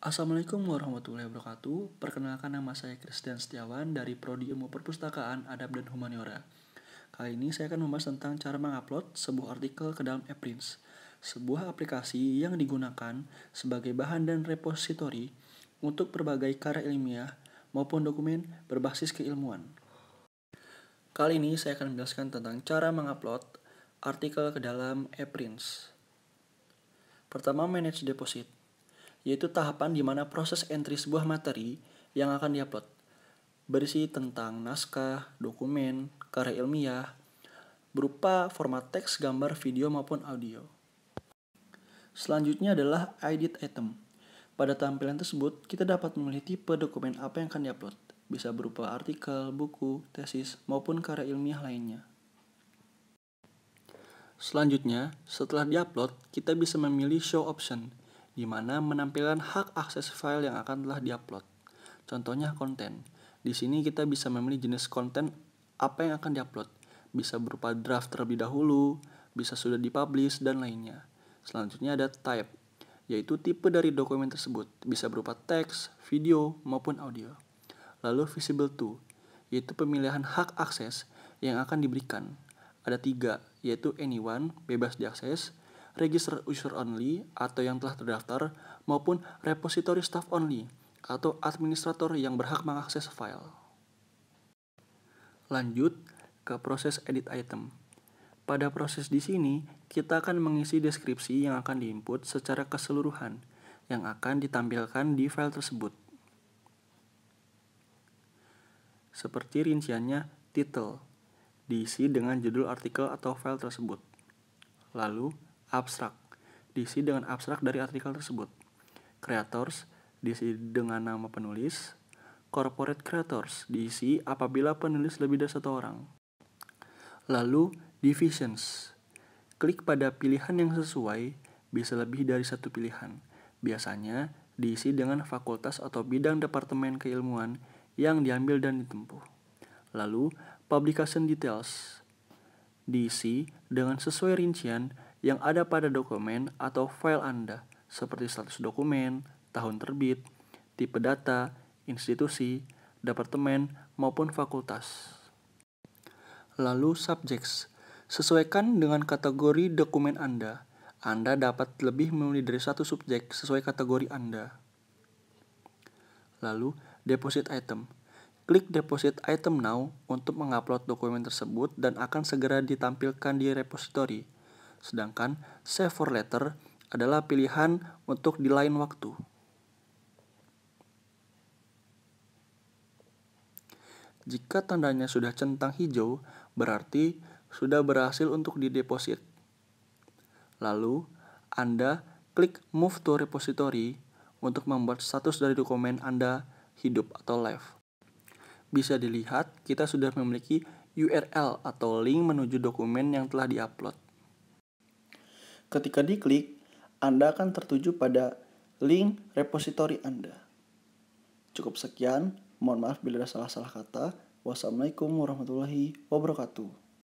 Assalamualaikum warahmatullahi wabarakatuh. Perkenalkan nama saya Christian Setiawan dari Prodi Ilmu Perpustakaan, Adab dan Humaniora. Kali ini saya akan membahas tentang cara mengupload sebuah artikel ke dalam ePrints, sebuah aplikasi yang digunakan sebagai bahan dan repositori untuk berbagai karya ilmiah maupun dokumen berbasis keilmuan. Kali ini saya akan menjelaskan tentang cara mengupload artikel ke dalam ePrints. Pertama, manage deposit yaitu tahapan di mana proses entry sebuah materi yang akan diupload. Berisi tentang naskah, dokumen, karya ilmiah, berupa format teks, gambar, video, maupun audio. Selanjutnya adalah edit item. Pada tampilan tersebut, kita dapat memilih tipe dokumen apa yang akan diupload. Bisa berupa artikel, buku, tesis, maupun karya ilmiah lainnya. Selanjutnya, setelah diupload, kita bisa memilih show option, di mana menampilkan hak akses file yang akan telah diupload. Contohnya konten. Di sini kita bisa memilih jenis konten apa yang akan diupload. Bisa berupa draft terlebih dahulu, bisa sudah dipublish, dan lainnya. Selanjutnya ada type, yaitu tipe dari dokumen tersebut. Bisa berupa teks, video, maupun audio. Lalu visible to, yaitu pemilihan hak akses yang akan diberikan. Ada tiga, yaitu anyone, bebas diakses, register user only atau yang telah terdaftar, maupun repository staff only atau administrator yang berhak mengakses file. Lanjut ke proses edit item. Pada proses di sini, kita akan mengisi deskripsi yang akan diinput secara keseluruhan yang akan ditampilkan di file tersebut. Seperti rinciannya, title diisi dengan judul artikel atau file tersebut. Lalu, abstrak, diisi dengan abstrak dari artikel tersebut. Creators diisi dengan nama penulis. Corporate creators diisi apabila penulis lebih dari satu orang. Lalu divisions. Klik pada pilihan yang sesuai, bisa lebih dari satu pilihan. Biasanya diisi dengan fakultas atau bidang departemen keilmuan yang diambil dan ditempuh. Lalu, publication details diisi dengan sesuai rincian yang ada pada dokumen atau file Anda, seperti status dokumen, tahun terbit, tipe data, institusi, departemen, maupun fakultas. Lalu subjects. Sesuaikan dengan kategori dokumen Anda. Anda dapat lebih memilih dari satu subjek sesuai kategori Anda. Lalu, deposit item. Klik deposit item now untuk mengupload dokumen tersebut dan akan segera ditampilkan di repository Sedangkan save for later adalah pilihan untuk di lain waktu. Jika tandanya sudah centang hijau, berarti sudah berhasil untuk dideposit. Lalu, Anda klik Move to Repository untuk membuat status dari dokumen Anda hidup atau live. Bisa dilihat, kita sudah memiliki URL atau link menuju dokumen yang telah diupload. Ketika diklik, Anda akan tertuju pada link repository Anda. Cukup sekian, mohon maaf bila ada salah-salah kata. Wassalamualaikum warahmatullahi wabarakatuh.